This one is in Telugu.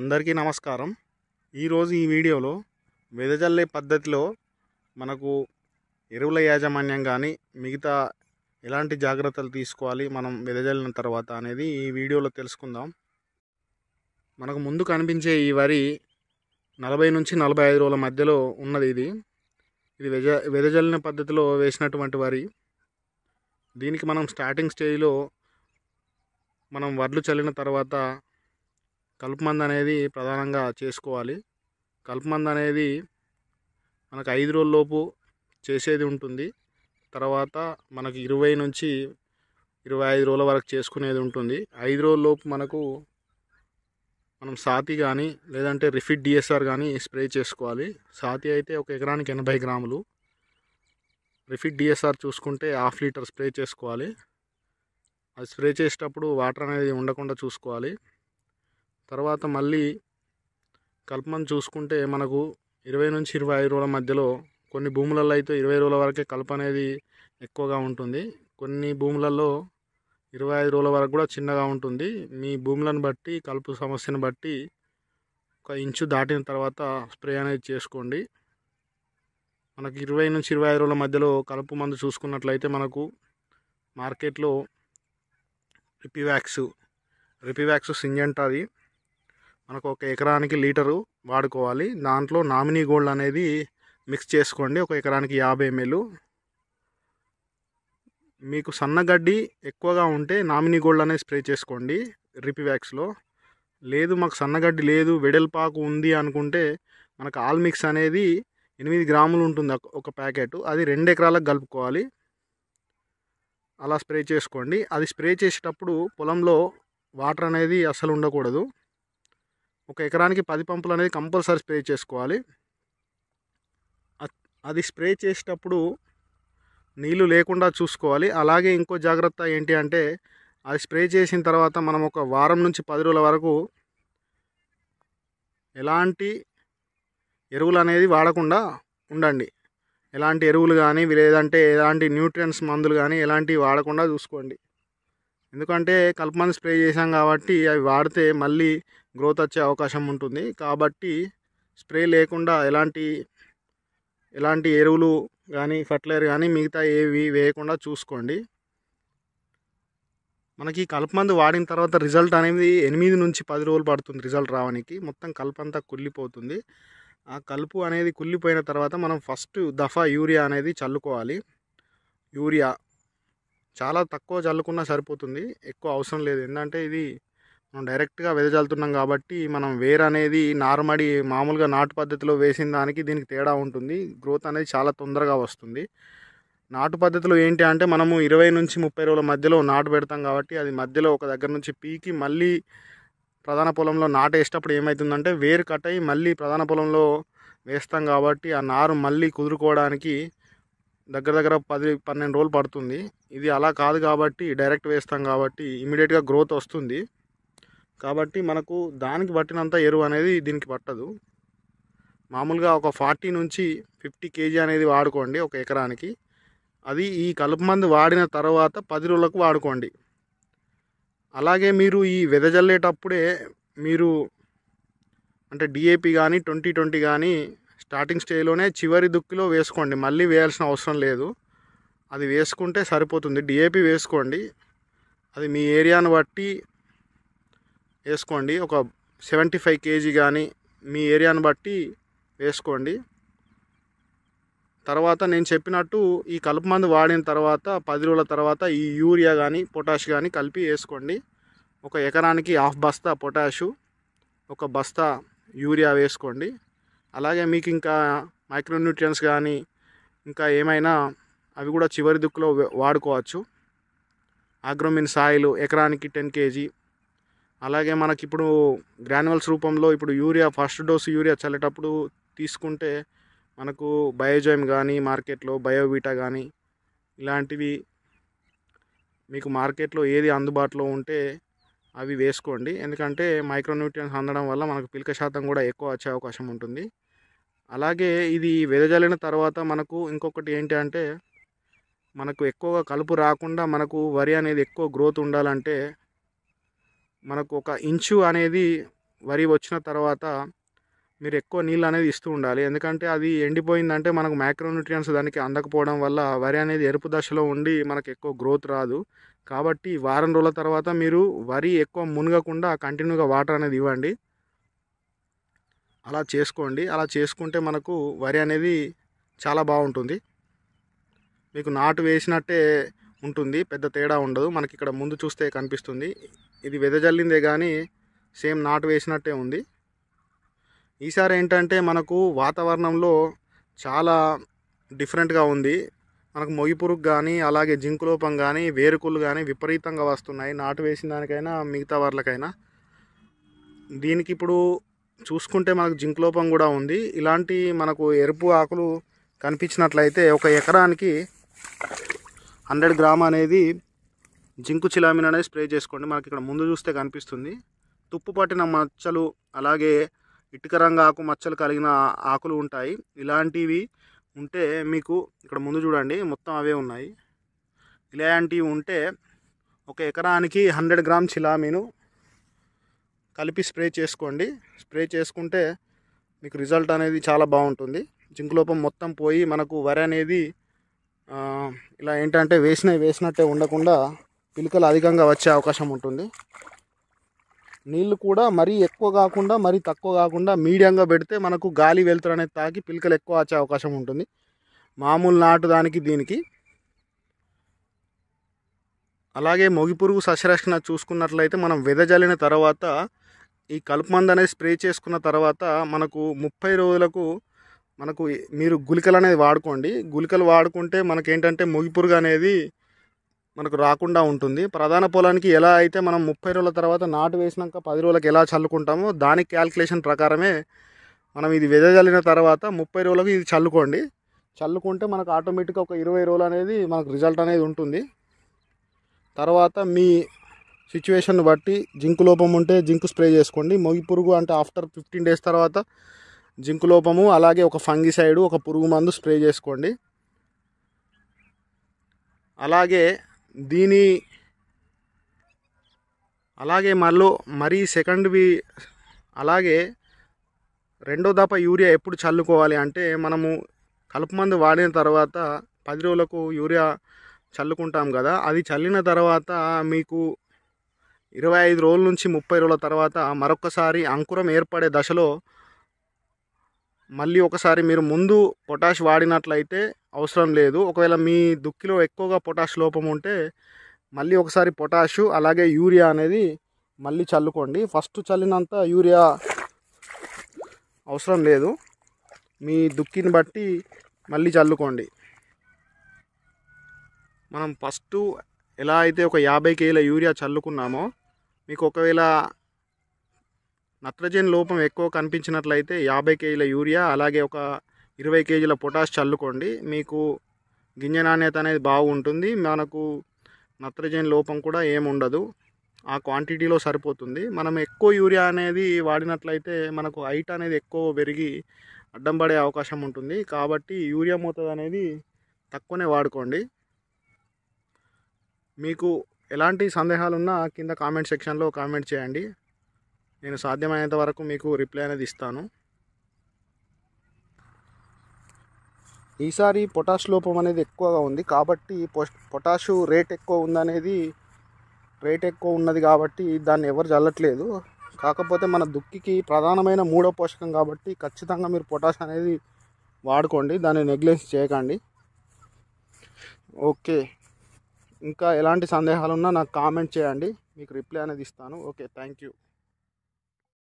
అందరికీ నమస్కారం ఈరోజు ఈ వీడియోలో వెదజల్లే పద్ధతిలో మనకు ఎరువుల యాజమాన్యం కానీ మిగతా ఎలాంటి జాగ్రత్తలు తీసుకోవాలి మనం వెదజల్లిన తర్వాత అనేది ఈ వీడియోలో తెలుసుకుందాం మనకు ముందు కనిపించే ఈ వరి నలభై నుంచి నలభై ఐదు రోజుల మధ్యలో ఉన్నది ఇది ఇది వెజ వెదజల్లిన పద్ధతిలో వేసినటువంటి వరి దీనికి మనం స్టార్టింగ్ స్టేజ్లో మనం వడ్లు చల్లిన తర్వాత మందు అనేది ప్రధానంగా చేసుకోవాలి మందు అనేది మనకు ఐదు రోజుల్లోపు చేసేది ఉంటుంది తర్వాత మనకు ఇరవై నుంచి ఇరవై ఐదు రోజుల వరకు చేసుకునేది ఉంటుంది ఐదు రోజుల్లోపు మనకు మనం సాతి కానీ లేదంటే రిఫిట్ డిఎస్ఆర్ కానీ స్ప్రే చేసుకోవాలి సాతి అయితే ఒక ఎకరానికి ఎనభై గ్రాములు రిఫిట్ డిఎస్ఆర్ చూసుకుంటే హాఫ్ లీటర్ స్ప్రే చేసుకోవాలి అది స్ప్రే చేసేటప్పుడు వాటర్ అనేది ఉండకుండా చూసుకోవాలి తర్వాత మళ్ళీ కల్పన చూసుకుంటే మనకు ఇరవై నుంచి ఇరవై ఐదు రోజుల మధ్యలో కొన్ని భూములలో అయితే ఇరవై రోజుల వరకే కలప అనేది ఎక్కువగా ఉంటుంది కొన్ని భూములలో ఇరవై ఐదు రోజుల వరకు కూడా చిన్నగా ఉంటుంది మీ భూములను బట్టి కలుపు సమస్యను బట్టి ఒక ఇంచు దాటిన తర్వాత స్ప్రే అనేది చేసుకోండి మనకి ఇరవై నుంచి ఇరవై ఐదు రోజుల మధ్యలో కలుపు మందు చూసుకున్నట్లయితే మనకు మార్కెట్లో రిపివాక్స్ రిపివాక్స్ సింజెంట్ అది మనకు ఒక ఎకరానికి లీటరు వాడుకోవాలి దాంట్లో నామినీ గోల్డ్ అనేది మిక్స్ చేసుకోండి ఒక ఎకరానికి యాభై ఎంఎల్ మీకు సన్నగడ్డి ఎక్కువగా ఉంటే నామినీ గోల్డ్ అనేది స్ప్రే చేసుకోండి రిపివ్యాక్స్లో లేదు మాకు సన్నగడ్డి లేదు వెడల్పాకు ఉంది అనుకుంటే మనకు ఆల్ మిక్స్ అనేది ఎనిమిది గ్రాములు ఉంటుంది ఒక ప్యాకెట్ అది రెండు ఎకరాలకు కలుపుకోవాలి అలా స్ప్రే చేసుకోండి అది స్ప్రే చేసేటప్పుడు పొలంలో వాటర్ అనేది అస్సలు ఉండకూడదు ఒక ఎకరానికి పది పంపులు అనేది కంపల్సరీ స్ప్రే చేసుకోవాలి అది స్ప్రే చేసేటప్పుడు నీళ్ళు లేకుండా చూసుకోవాలి అలాగే ఇంకో జాగ్రత్త ఏంటి అంటే అది స్ప్రే చేసిన తర్వాత మనం ఒక వారం నుంచి పది రోజుల వరకు ఎలాంటి ఎరువులు అనేది వాడకుండా ఉండండి ఎలాంటి ఎరువులు కానీ లేదంటే ఎలాంటి న్యూట్రియన్స్ మందులు కానీ ఎలాంటివి వాడకుండా చూసుకోండి ఎందుకంటే కల్పమంది స్ప్రే చేసాం కాబట్టి అవి వాడితే మళ్ళీ గ్రోత్ వచ్చే అవకాశం ఉంటుంది కాబట్టి స్ప్రే లేకుండా ఎలాంటి ఎలాంటి ఎరువులు కానీ ఫర్టిలైజర్ కానీ మిగతా ఏవి వేయకుండా చూసుకోండి మనకి మందు వాడిన తర్వాత రిజల్ట్ అనేది ఎనిమిది నుంచి పది రోజులు పడుతుంది రిజల్ట్ రావడానికి మొత్తం కలుపు అంతా కుళ్ళిపోతుంది ఆ కలుపు అనేది కుళ్ళిపోయిన తర్వాత మనం ఫస్ట్ దఫా యూరియా అనేది చల్లుకోవాలి యూరియా చాలా తక్కువ చల్లుకున్నా సరిపోతుంది ఎక్కువ అవసరం లేదు ఎందుకంటే ఇది మనం డైరెక్ట్గా వెదజల్లుతున్నాం కాబట్టి మనం వేర్ అనేది నార్మడి మామూలుగా నాటు పద్ధతిలో వేసిన దానికి దీనికి తేడా ఉంటుంది గ్రోత్ అనేది చాలా తొందరగా వస్తుంది నాటు పద్ధతిలో ఏంటి అంటే మనము ఇరవై నుంచి ముప్పై రోజుల మధ్యలో నాటు పెడతాం కాబట్టి అది మధ్యలో ఒక దగ్గర నుంచి పీకి మళ్ళీ ప్రధాన పొలంలో నాటేసేటప్పుడు ఏమవుతుందంటే వేరు కట్ అయ్యి మళ్ళీ ప్రధాన పొలంలో వేస్తాం కాబట్టి ఆ నారు మళ్ళీ కుదురుకోవడానికి దగ్గర దగ్గర పది పన్నెండు రోజులు పడుతుంది ఇది అలా కాదు కాబట్టి డైరెక్ట్ వేస్తాం కాబట్టి ఇమీడియట్గా గ్రోత్ వస్తుంది కాబట్టి మనకు దానికి పట్టినంత ఎరువు అనేది దీనికి పట్టదు మామూలుగా ఒక ఫార్టీ నుంచి ఫిఫ్టీ కేజీ అనేది వాడుకోండి ఒక ఎకరానికి అది ఈ కలుపు మందు వాడిన తర్వాత పది రోజులకు వాడుకోండి అలాగే మీరు ఈ వెదజల్లేటప్పుడే మీరు అంటే డిఏపి కానీ ట్వంటీ ట్వంటీ కానీ స్టార్టింగ్ స్టేజ్లోనే చివరి దుక్కిలో వేసుకోండి మళ్ళీ వేయాల్సిన అవసరం లేదు అది వేసుకుంటే సరిపోతుంది డిఏపి వేసుకోండి అది మీ ఏరియాను బట్టి వేసుకోండి ఒక సెవెంటీ ఫైవ్ కేజీ కానీ మీ ఏరియాను బట్టి వేసుకోండి తర్వాత నేను చెప్పినట్టు ఈ కలుపు మందు వాడిన తర్వాత పది రోజుల తర్వాత ఈ యూరియా కానీ పొటాష్ కానీ కలిపి వేసుకోండి ఒక ఎకరానికి హాఫ్ బస్తా పొటాషు ఒక బస్తా యూరియా వేసుకోండి అలాగే మీకు ఇంకా మైక్రోన్యూట్రియన్స్ కానీ ఇంకా ఏమైనా అవి కూడా చివరి దిక్కులో వాడుకోవచ్చు ఆగ్రోమిన్ సాయిలు ఎకరానికి టెన్ కేజీ అలాగే మనకిప్పుడు గ్రాన్యువల్స్ రూపంలో ఇప్పుడు యూరియా ఫస్ట్ డోసు యూరియా చల్లేటప్పుడు తీసుకుంటే మనకు బయోజైమ్ కానీ మార్కెట్లో బయోవీటా కానీ ఇలాంటివి మీకు మార్కెట్లో ఏది అందుబాటులో ఉంటే అవి వేసుకోండి ఎందుకంటే మైక్రోన్యూట్రియన్స్ అందడం వల్ల మనకు పిలక శాతం కూడా ఎక్కువ వచ్చే అవకాశం ఉంటుంది అలాగే ఇది వెదజల్లిన తర్వాత మనకు ఇంకొకటి ఏంటి అంటే మనకు ఎక్కువగా కలుపు రాకుండా మనకు వరి అనేది ఎక్కువ గ్రోత్ ఉండాలంటే మనకు ఒక ఇంచు అనేది వరి వచ్చిన తర్వాత మీరు ఎక్కువ నీళ్ళు అనేది ఇస్తూ ఉండాలి ఎందుకంటే అది ఎండిపోయిందంటే మనకు మైక్రోన్యూట్రియన్స్ దానికి అందకపోవడం వల్ల వరి అనేది ఎరుపు దశలో ఉండి మనకు ఎక్కువ గ్రోత్ రాదు కాబట్టి వారం రోజుల తర్వాత మీరు వరి ఎక్కువ మునగకుండా కంటిన్యూగా వాటర్ అనేది ఇవ్వండి అలా చేసుకోండి అలా చేసుకుంటే మనకు వరి అనేది చాలా బాగుంటుంది మీకు నాటు వేసినట్టే ఉంటుంది పెద్ద తేడా ఉండదు మనకి ఇక్కడ ముందు చూస్తే కనిపిస్తుంది ఇది వెదజల్లిందే కానీ సేమ్ నాటు వేసినట్టే ఉంది ఈసారి ఏంటంటే మనకు వాతావరణంలో చాలా డిఫరెంట్గా ఉంది మనకు పురుగు కానీ అలాగే జింకులోపం కానీ వేరుకులు కానీ విపరీతంగా వస్తున్నాయి నాటు వేసిన దానికైనా మిగతా వర్లకైనా దీనికి ఇప్పుడు చూసుకుంటే మనకు జింకులోపం కూడా ఉంది ఇలాంటి మనకు ఎరుపు ఆకులు కనిపించినట్లయితే ఒక ఎకరానికి హండ్రెడ్ గ్రామ్ అనేది జింకు చిలామిన్ అనేది స్ప్రే చేసుకోండి మనకి ఇక్కడ ముందు చూస్తే కనిపిస్తుంది తుప్పు పట్టిన మచ్చలు అలాగే ఇటుక రంగు ఆకు మచ్చలు కలిగిన ఆకులు ఉంటాయి ఇలాంటివి ఉంటే మీకు ఇక్కడ ముందు చూడండి మొత్తం అవే ఉన్నాయి ఇలాంటివి ఉంటే ఒక ఎకరానికి హండ్రెడ్ గ్రామ్ చిలామీను కలిపి స్ప్రే చేసుకోండి స్ప్రే చేసుకుంటే మీకు రిజల్ట్ అనేది చాలా బాగుంటుంది జింక్ లోపం మొత్తం పోయి మనకు వరి అనేది ఇలా ఏంటంటే వేసినవి వేసినట్టే ఉండకుండా పిలుకలు అధికంగా వచ్చే అవకాశం ఉంటుంది నీళ్ళు కూడా మరీ ఎక్కువ కాకుండా మరీ తక్కువ కాకుండా మీడియంగా పెడితే మనకు గాలి వెలుతురు అనేది తాకి పిలుకలు ఎక్కువ వచ్చే అవకాశం ఉంటుంది మామూలు నాటు దానికి దీనికి అలాగే మొగిపురుగు సస్యరక్షణ చూసుకున్నట్లయితే మనం వెదజల్లిన తర్వాత ఈ కలుపు మందు అనేది స్ప్రే చేసుకున్న తర్వాత మనకు ముప్పై రోజులకు మనకు మీరు గుళికలు అనేది వాడుకోండి గుళికలు వాడుకుంటే మనకేంటంటే ముగిపురుగు అనేది మనకు రాకుండా ఉంటుంది ప్రధాన పొలానికి ఎలా అయితే మనం ముప్పై రోజుల తర్వాత నాటు వేసినాక పది రోజులకు ఎలా చల్లుకుంటామో దాని క్యాల్కులేషన్ ప్రకారమే మనం ఇది వెదజల్లిన తర్వాత ముప్పై రోజులకు ఇది చల్లుకోండి చల్లుకుంటే మనకు ఆటోమేటిక్గా ఒక ఇరవై రోజులు అనేది మనకు రిజల్ట్ అనేది ఉంటుంది తర్వాత మీ సిచ్యువేషన్ బట్టి జింకు లోపం ఉంటే జింకు స్ప్రే చేసుకోండి మొగి పురుగు అంటే ఆఫ్టర్ ఫిఫ్టీన్ డేస్ తర్వాత జింకు లోపము అలాగే ఒక ఫంగిసైడ్ ఒక పురుగు మందు స్ప్రే చేసుకోండి అలాగే దీని అలాగే మళ్ళీ మరీ సెకండ్ వి అలాగే రెండో దప యూరియా ఎప్పుడు చల్లుకోవాలి అంటే మనము కలుపు మందు వాడిన తర్వాత పది రోజులకు యూరియా చల్లుకుంటాం కదా అది చల్లిన తర్వాత మీకు ఇరవై ఐదు రోజుల నుంచి ముప్పై రోజుల తర్వాత మరొకసారి అంకురం ఏర్పడే దశలో మళ్ళీ ఒకసారి మీరు ముందు పొటాష్ వాడినట్లయితే అవసరం లేదు ఒకవేళ మీ దుక్కిలో ఎక్కువగా పొటాష్ లోపం ఉంటే మళ్ళీ ఒకసారి పొటాషు అలాగే యూరియా అనేది మళ్ళీ చల్లుకోండి ఫస్ట్ చల్లినంత యూరియా అవసరం లేదు మీ దుక్కిని బట్టి మళ్ళీ చల్లుకోండి మనం ఫస్ట్ ఎలా అయితే ఒక యాభై కేజీల యూరియా చల్లుకున్నామో మీకు ఒకవేళ నత్రజని లోపం ఎక్కువ కనిపించినట్లయితే యాభై కేజీల యూరియా అలాగే ఒక ఇరవై కేజీల పొటాష్ చల్లుకోండి మీకు గింజ నాణ్యత అనేది బాగుంటుంది మనకు నత్రజని లోపం కూడా ఏముండదు ఆ క్వాంటిటీలో సరిపోతుంది మనం ఎక్కువ యూరియా అనేది వాడినట్లయితే మనకు హైట్ అనేది ఎక్కువ పెరిగి అడ్డం పడే అవకాశం ఉంటుంది కాబట్టి యూరియా మూతది అనేది తక్కువనే వాడుకోండి మీకు ఎలాంటి సందేహాలున్నా కింద కామెంట్ సెక్షన్లో కామెంట్ చేయండి నేను సాధ్యమైనంత వరకు మీకు రిప్లై అనేది ఇస్తాను ఈసారి పొటాష్ లోపం అనేది ఎక్కువగా ఉంది కాబట్టి పొటాషు రేట్ ఎక్కువ ఉందనేది రేట్ ఎక్కువ ఉన్నది కాబట్టి దాన్ని ఎవరు చల్లట్లేదు కాకపోతే మన దుక్కికి ప్రధానమైన మూడో పోషకం కాబట్టి ఖచ్చితంగా మీరు పొటాష్ అనేది వాడుకోండి దాన్ని నెగ్లెన్స్ చేయకండి ఓకే ఇంకా ఎలాంటి సందేహాలున్నా నాకు కామెంట్ చేయండి మీకు రిప్లై అనేది ఇస్తాను ఓకే థ్యాంక్ యూ